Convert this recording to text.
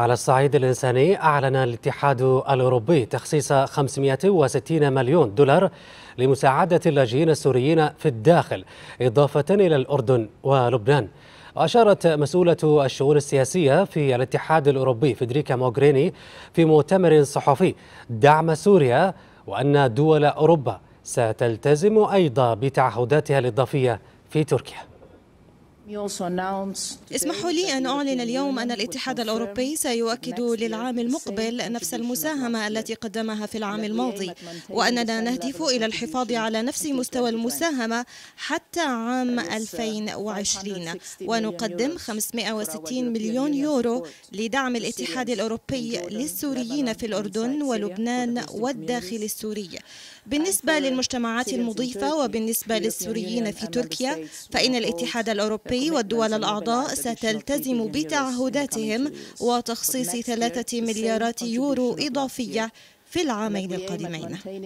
على الصعيد الإنساني أعلن الاتحاد الأوروبي تخصيص 560 مليون دولار لمساعدة اللاجئين السوريين في الداخل إضافة إلى الأردن ولبنان أشارت مسؤولة الشؤون السياسية في الاتحاد الأوروبي فيدريكا موغريني في مؤتمر صحفي دعم سوريا وأن دول أوروبا ستلتزم أيضا بتعهداتها الإضافية في تركيا اسمحوا لي أن أعلن اليوم أن الاتحاد الأوروبي سيؤكد للعام المقبل نفس المساهمة التي قدمها في العام الماضي وأننا نهدف إلى الحفاظ على نفس مستوى المساهمة حتى عام 2020 uh, ونقدم 560 مليون يورو لدعم الاتحاد الأوروبي للسوريين في الأردن ولبنان والداخل السوري بالنسبة للمجتمعات المضيفة وبالنسبة للسوريين في تركيا فإن الاتحاد الأوروبي الافريقي والدول الأعضاء ستلتزم بتعهداتهم وتخصيص ثلاثة مليارات يورو إضافية في العامين القادمين